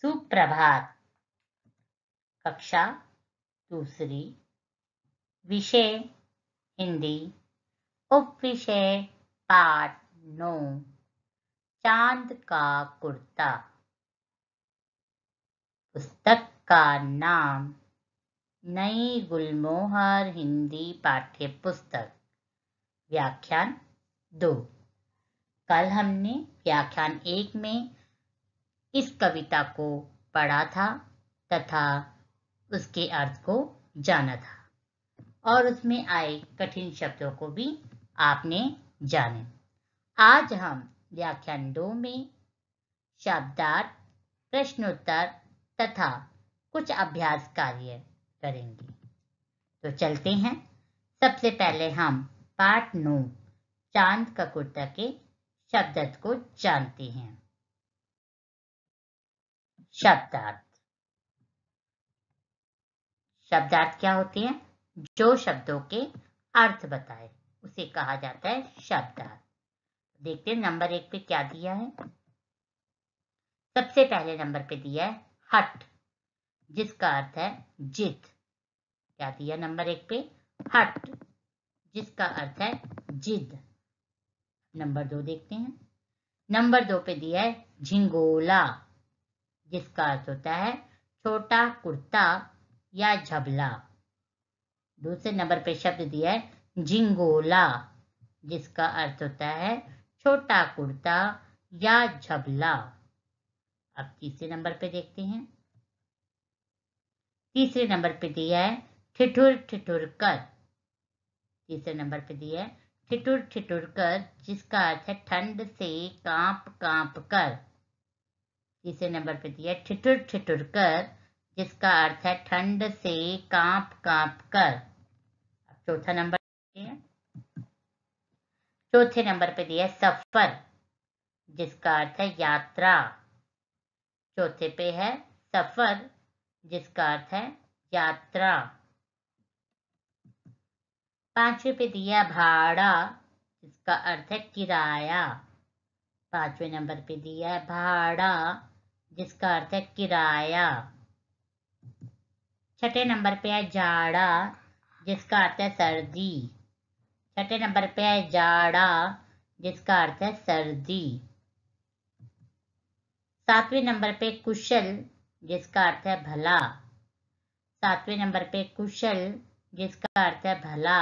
सुप्रभात कक्षा दूसरी विषय हिंदी उप विषय पाठ नो चांद का कुर्ता पुस्तक का नाम नई गुलमोहर हिंदी पाठ्य पुस्तक व्याख्यान दो कल हमने व्याख्यान एक में इस कविता को पढ़ा था तथा उसके अर्थ को जाना था और उसमें आए कठिन शब्दों को भी आपने जाने आज हम व्याख्यान दो में शब्दार्थ प्रश्नोत्तर तथा कुछ अभ्यास कार्य करेंगे तो चलते हैं सबसे पहले हम पाठ नो चांद का कुर्ता के शब्द को जानते हैं शब्दार्थ शब्दार्थ क्या होते हैं जो शब्दों के अर्थ बताए उसे कहा जाता है शब्दार्थ देखते हैं नंबर एक पे क्या दिया है सबसे पहले नंबर पे दिया है हट जिसका अर्थ है जिद क्या दिया नंबर एक पे हट जिसका अर्थ है जिद नंबर दो देखते हैं नंबर दो पे दिया है झिंगोला जिसका अर्थ होता है छोटा कुर्ता या झबला दूसरे नंबर पे शब्द दिया है जिंगोला जिसका अर्थ होता है छोटा कुर्ता या झबला अब तीसरे नंबर पे देखते हैं तीसरे नंबर पे दिया है ठिठुर ठिठुरकर तीसरे नंबर पे दिया है ठिठुर ठिठुरकर जिसका अर्थ है ठंड से कांप कांप कर तीसरे नंबर पे दिया ठिठुर ठिठुर कर जिसका अर्थ है ठंड से कांप कांप कर चौथा नंबर चौथे नंबर पे दिया सफर जिसका अर्थ है यात्रा चौथे पे है सफर जिसका अर्थ है यात्रा पांचवे पे दिया भाड़ा जिसका अर्थ है किराया पांचवे नंबर पे दिया है भाड़ा जिसका अर्थ है किराया छठे नंबर पे है जाड़ा जिसका अर्थ है सर्दी छठे नंबर पे है जाड़ा जिसका अर्थ है सर्दी सातवें नंबर पे कुशल जिसका अर्थ है भला सातवें नंबर पे कुशल जिसका अर्थ है भला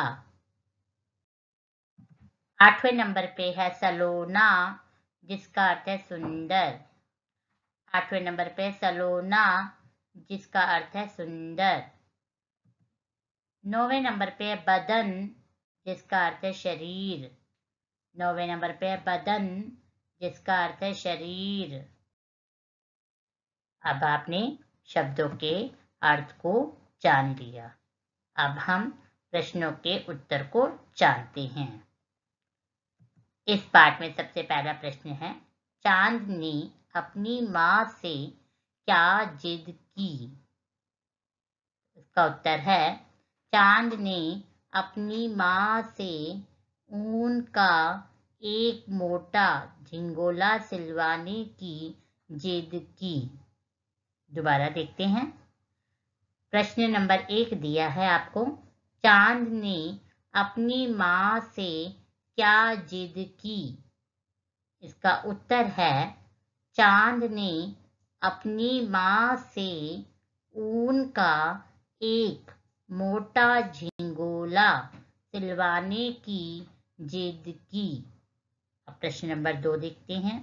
आठवें नंबर पे है सलोना जिसका अर्थ है सुंदर आठवें नंबर पे सलोना जिसका अर्थ है सुंदर नौवें नंबर पे बदन जिसका अर्थ है शरीर नौवें नंबर पे बदन जिसका अर्थ है शरीर अब आपने शब्दों के अर्थ को जान लिया अब हम प्रश्नों के उत्तर को जानते हैं इस पाठ में सबसे पहला प्रश्न है चांदनी अपनी माँ से क्या जिद की इसका उत्तर है चांद ने अपनी माँ से ऊन का एक मोटा झिंगोला सिलवाने की जिद की दोबारा देखते हैं प्रश्न नंबर एक दिया है आपको चांद ने अपनी माँ से क्या जिद की इसका उत्तर है चांद ने अपनी माँ से ऊन का एक मोटा झिंगोला सिलवाने की जिद की अब प्रश्न नंबर दो देखते हैं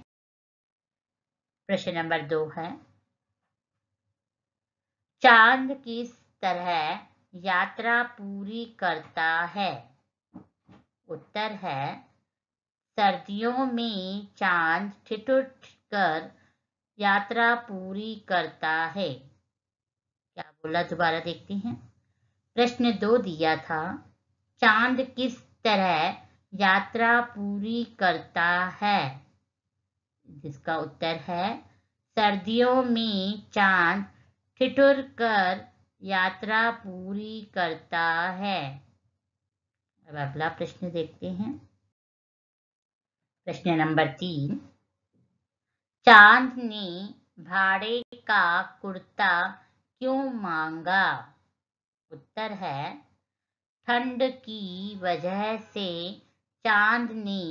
प्रश्न नंबर दो है चांद किस तरह यात्रा पूरी करता है उत्तर है सर्दियों में चांद ठिठुर कर यात्रा पूरी करता है क्या बोला दोबारा देखते हैं प्रश्न दो दिया था चांद किस तरह यात्रा पूरी करता है जिसका उत्तर है सर्दियों में चांद ठिठुर कर यात्रा पूरी करता है अब अगला प्रश्न देखते हैं प्रश्न नंबर तीन चांद ने भाड़े का कुर्ता क्यों मांगा उत्तर है ठंड की वजह से चांद ने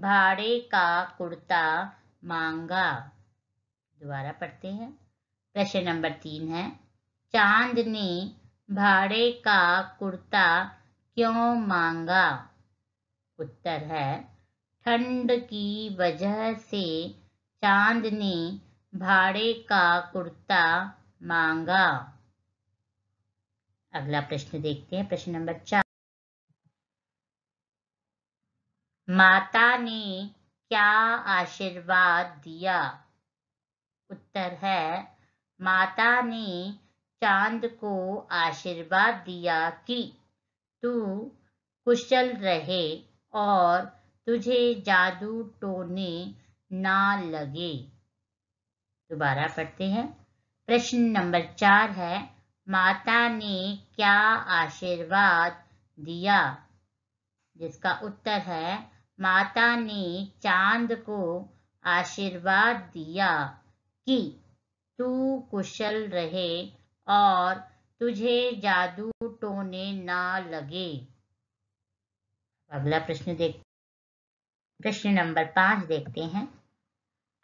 भाड़े का कुर्ता मांगा दोबारा पढ़ते हैं प्रश्न नंबर तीन है चांद ने भाड़े का कुर्ता क्यों मांगा उत्तर है ठंड की वजह से चांद ने भाड़े का कुर्ता मांगा अगला प्रश्न देखते हैं प्रश्न नंबर चार माता ने क्या आशीर्वाद दिया उत्तर है माता ने चांद को आशीर्वाद दिया कि तू कुशल रहे और तुझे जादू टोने ना लगे दोबारा पढ़ते हैं प्रश्न नंबर चार है माता ने क्या आशीर्वाद दिया जिसका उत्तर है माता ने चांद को आशीर्वाद दिया कि तू कुशल रहे और तुझे जादू टोने ना लगे अगला प्रश्न देख प्रश्न नंबर पांच देखते हैं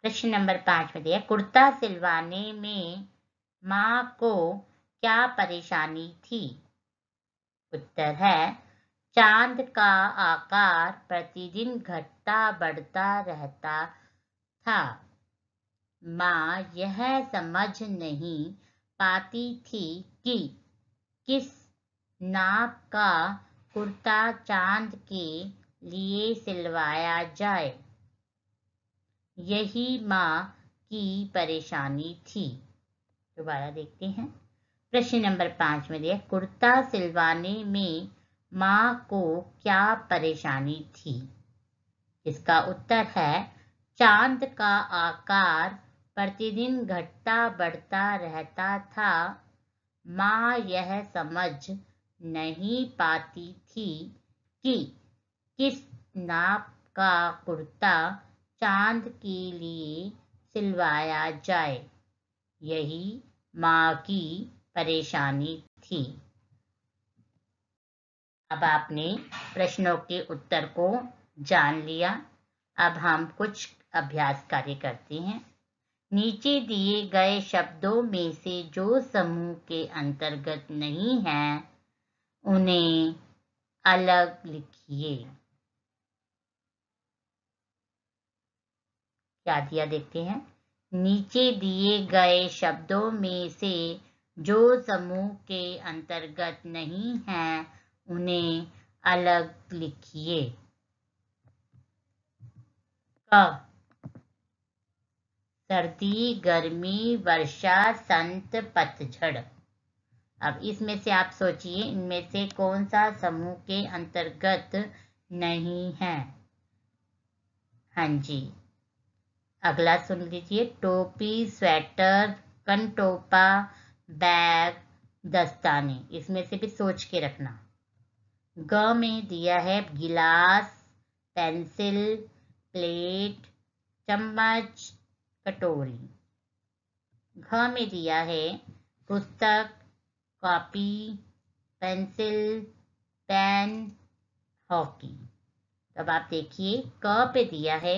प्रश्न नंबर पाँच में दिया कुर्ता सिलवाने में माँ को क्या परेशानी थी उत्तर है चांद का आकार प्रतिदिन घटता बढ़ता रहता था माँ यह समझ नहीं पाती थी कि किस नाप का कुर्ता चांद के लिए सिलवाया जाए यही माँ की परेशानी थी दोबारा देखते हैं प्रश्न नंबर पाँच में दिया कुर्ता सिलवाने में माँ को क्या परेशानी थी इसका उत्तर है चांद का आकार प्रतिदिन घटता बढ़ता रहता था माँ यह समझ नहीं पाती थी कि किस नाप का कुर्ता चांद के लिए सिलवाया जाए यही माँ की परेशानी थी अब आपने प्रश्नों के उत्तर को जान लिया अब हम कुछ अभ्यास कार्य करते हैं नीचे दिए गए शब्दों में से जो समूह के अंतर्गत नहीं है उन्हें अलग लिखिए दिया देखते हैं नीचे दिए गए शब्दों में से जो समूह के अंतर्गत नहीं हैं उन्हें अलग लिखिए सर्दी गर्मी वर्षा संत पतझड़ अब इसमें से आप सोचिए इनमें से कौन सा समूह के अंतर्गत नहीं है हाँ जी अगला सुन लीजिए टोपी स्वेटर टोपा बैग दस्ताने इसमें से भी सोच के रखना ग में दिया है गिलास पेंसिल प्लेट चम्मच कटोरी घ में दिया है पुस्तक कॉपी पेंसिल पेन हॉकी अब आप देखिए क पे दिया है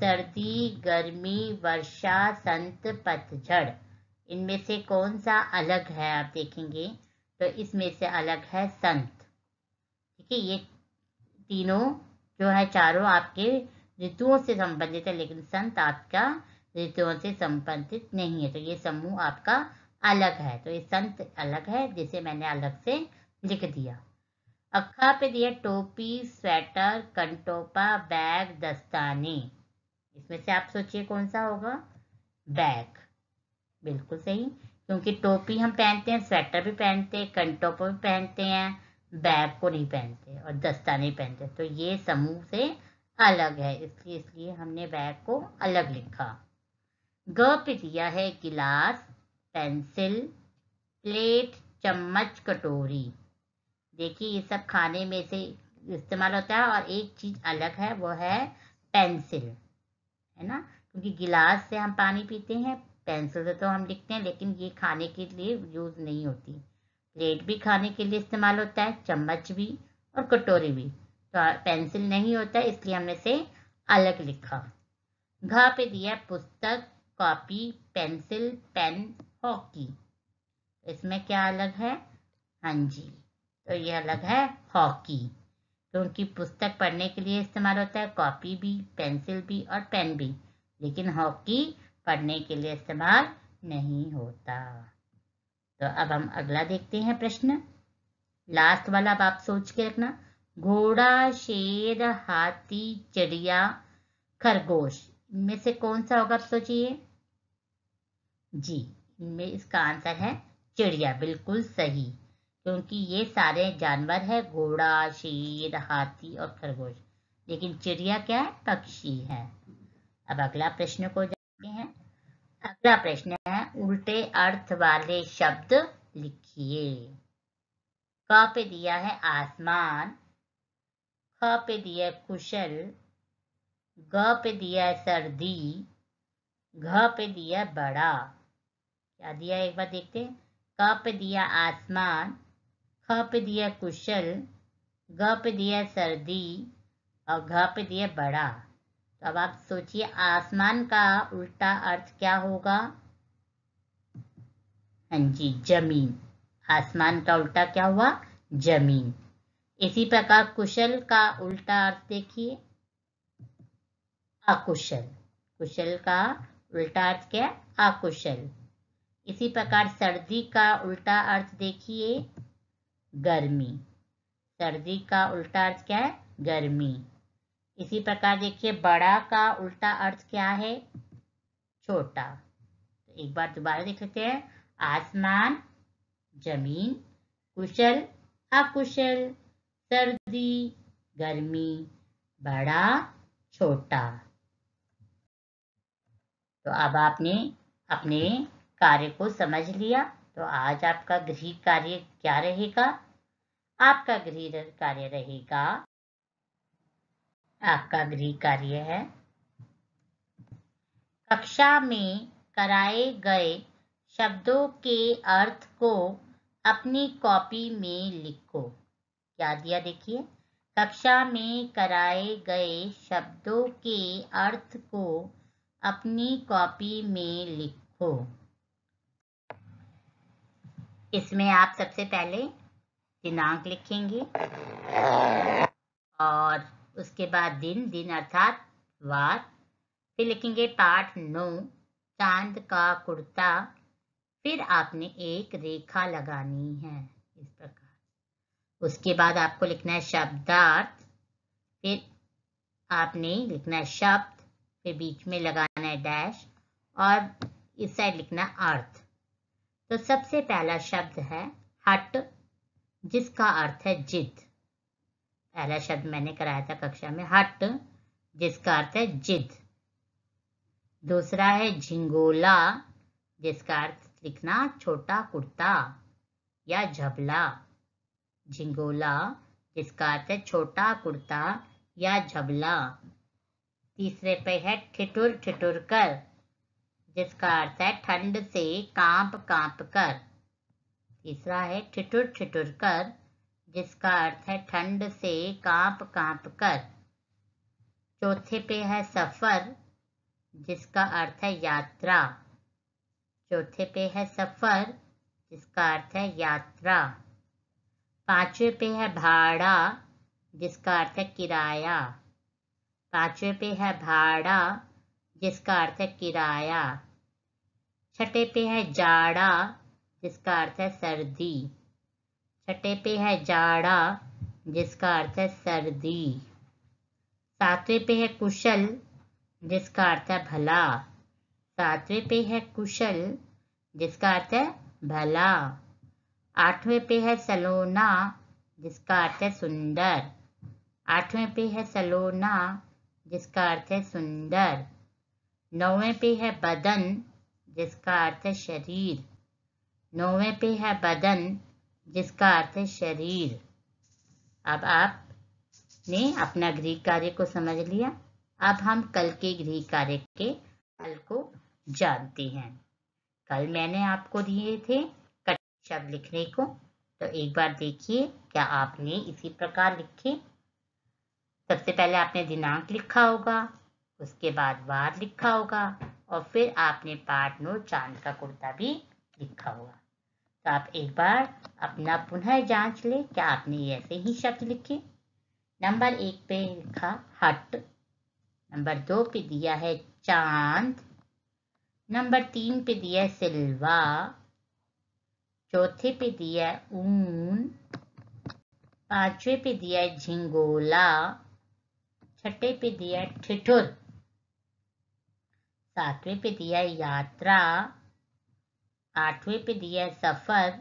सर्दी गर्मी वर्षा संत पतझड़ इनमें से कौन सा अलग है आप देखेंगे तो इसमें से अलग है संत ठीक है ये तीनों जो है चारों आपके ऋतुओं से संबंधित है लेकिन संत आपका ऋतुओं से संबंधित नहीं है तो ये समूह आपका अलग है तो ये संत अलग है जिसे मैंने अलग से लिख दिया अखा पे दिया टोपी स्वेटर कंटोपा बैग दस्ताने इसमें से आप सोचिए कौन सा होगा बैग बिल्कुल सही क्योंकि टोपी हम पहनते हैं स्वेटर भी पहनते हैं कंटोप भी पहनते हैं बैग को नहीं पहनते और दस्ता नहीं पहनते तो ये समूह से अलग है इसलिए इसलिए हमने बैग को अलग लिखा ग पे दिया है गिलास पेंसिल प्लेट चम्मच कटोरी देखिए ये सब खाने में से इस्तेमाल होता है और एक चीज़ अलग है वो है पेंसिल है ना क्योंकि गिलास से हम पानी पीते हैं पेंसिल से तो हम लिखते हैं लेकिन ये खाने के लिए यूज़ नहीं होती प्लेट भी खाने के लिए इस्तेमाल होता है चम्मच भी और कटोरी भी तो पेंसिल नहीं होता इसलिए हमने इसे अलग लिखा घा पे दिया पुस्तक कॉपी पेंसिल पेन हॉकी इसमें क्या अलग है हाँ जी तो ये अलग है हॉकी तो उनकी पुस्तक पढ़ने के लिए इस्तेमाल होता है कॉपी भी पेंसिल भी और पेन भी लेकिन हॉकी पढ़ने के लिए इस्तेमाल नहीं होता तो अब हम अगला देखते हैं प्रश्न लास्ट वाला अब आप सोच के रखना घोड़ा शेर हाथी चिड़िया खरगोश इनमें से कौन सा होगा आप सोचिए जी इनमें इसका आंसर है चिड़िया बिल्कुल सही क्योंकि ये सारे जानवर है घोड़ा शेर हाथी और खरगोश लेकिन चिड़िया क्या है पक्षी है अब अगला प्रश्न को जानते हैं अगला प्रश्न है उल्टे अर्थ वाले शब्द लिखिए क पे दिया है आसमान ख पे दिया कुशल ग पे दिया सर्दी घ पे दिया बड़ा क्या दिया एक बार देखते हैं क पे दिया आसमान ख पे दिया कुशल ग पे दिया सर्दी और घ पे दिया बड़ा तो अब आप सोचिए आसमान का उल्टा अर्थ क्या होगा हाँ जी जमीन आसमान का उल्टा क्या हुआ जमीन इसी प्रकार कुशल का उल्टा अर्थ देखिए अकुशल कुशल का उल्टा अर्थ क्या अकुशल इसी प्रकार सर्दी का उल्टा अर्थ देखिए गर्मी सर्दी का उल्टा अर्थ क्या है गर्मी इसी प्रकार देखिए बड़ा का उल्टा अर्थ क्या है छोटा तो एक बार दोबारा देख लेते हैं आसमान जमीन कुशल अकुशल सर्दी गर्मी बड़ा छोटा तो अब आपने अपने कार्य को समझ लिया तो आज आपका गृह कार्य क्या रहेगा आपका गृह कार्य रहेगा आपका गृह कार्य है कक्षा में कराए गए शब्दों के अर्थ को अपनी कॉपी में लिखो क्या दिया देखिए कक्षा में कराए गए शब्दों के अर्थ को अपनी कॉपी में लिखो इसमें आप सबसे पहले दिनांक लिखेंगे और उसके बाद दिन दिन अर्थात वार फिर लिखेंगे पार्ट नौ चांद का कुर्ता फिर आपने एक रेखा लगानी है इस प्रकार उसके बाद आपको लिखना है शब्दार्थ फिर आपने लिखना है शब्द फिर बीच में लगाना है डैश और इस साइड लिखना अर्थ तो सबसे पहला शब्द है हट जिसका अर्थ है जिद पहला शब्द मैंने कराया था कक्षा में हट जिसका अर्थ है जिद दूसरा है झिंगोला जिसका अर्थ लिखना छोटा कुर्ता या झबला झिंगोला जिसका अर्थ है छोटा कुर्ता या झबला तीसरे पे है ठिठुर ठिठुर कर जिसका अर्थ है ठंड से कांप कांप कर तीसरा है ठिठुर ठिठुर कर जिसका अर्थ है ठंड से कांप कांप कर चौथे पे है सफ़र जिसका अर्थ है यात्रा चौथे पे है सफ़र जिसका अर्थ है यात्रा पांचवे पे है भाड़ा जिसका अर्थ है किराया पांचवे पे है भाड़ा जिसका अर्थ है किराया छठे पे है जाड़ा जिसका अर्थ है सर्दी छठे पे है जाड़ा जिसका अर्थ है सर्दी सातवें पे है कुशल जिसका अर्थ है भला सातवें पे है कुशल जिसका अर्थ है भला आठवें पे है सलोना जिसका अर्थ है सुंदर आठवें पे है सलोना जिसका अर्थ है सुंदर नौवें पे है बदन जिसका अर्थ है शरीर नौवे पे है बदन जिसका अर्थ है शरीर अब आप ने अपना गृह कार्य को समझ लिया अब हम कल के गृह कार्य के फल को जानते हैं कल मैंने आपको दिए थे कट शब्द लिखने को तो एक बार देखिए क्या आपने इसी प्रकार लिखे सबसे पहले आपने दिनांक लिखा होगा उसके बाद वार लिखा होगा और फिर आपने पार्ट नो चांद का कुर्ता भी लिखा होगा तो आप एक बार अपना पुनः जांच लें क्या आपने ऐसे ही शब्द लिखे नंबर एक पे लिखा हट नंबर दो पे दिया है चांद नंबर तीन पे दिया है सिल्वा चौथे पे दिया है ऊन पांचवे पे दिया है झिंगोला छठे पे दिया है ठिठुर सातवें पे दिया है यात्रा आठवें पे दिया सफ़र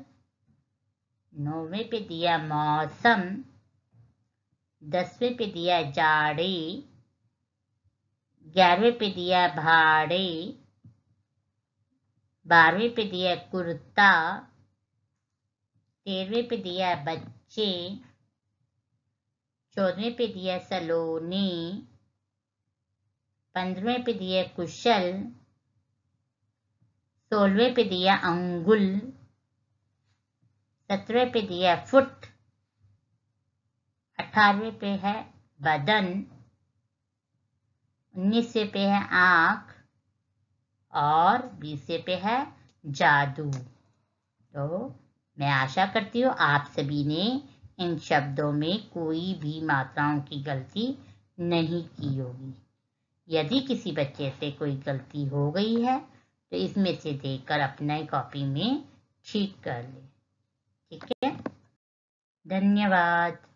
नौवें पे दिया मौसम दसवें पे दिया जाड़े ग्यारहवें पे दिया भाड़े बारहवें पे दिया कुर्ता तेरहवें पे दिया बच्चे चौदहवें पे दिया सलोनी पंद्रहवें पे दिया कुशल सोलवे पे दिया अंगुल सत्रवे पे दिया फुट अठारवे पे है बदन उन्नीस पे है आँख और बीसवें पे है जादू तो मैं आशा करती हूँ आप सभी ने इन शब्दों में कोई भी मात्राओं की गलती नहीं की होगी यदि किसी बच्चे से कोई गलती हो गई है तो इसमें से देखकर अपना ही कॉपी में ठीक कर ले ठीक है धन्यवाद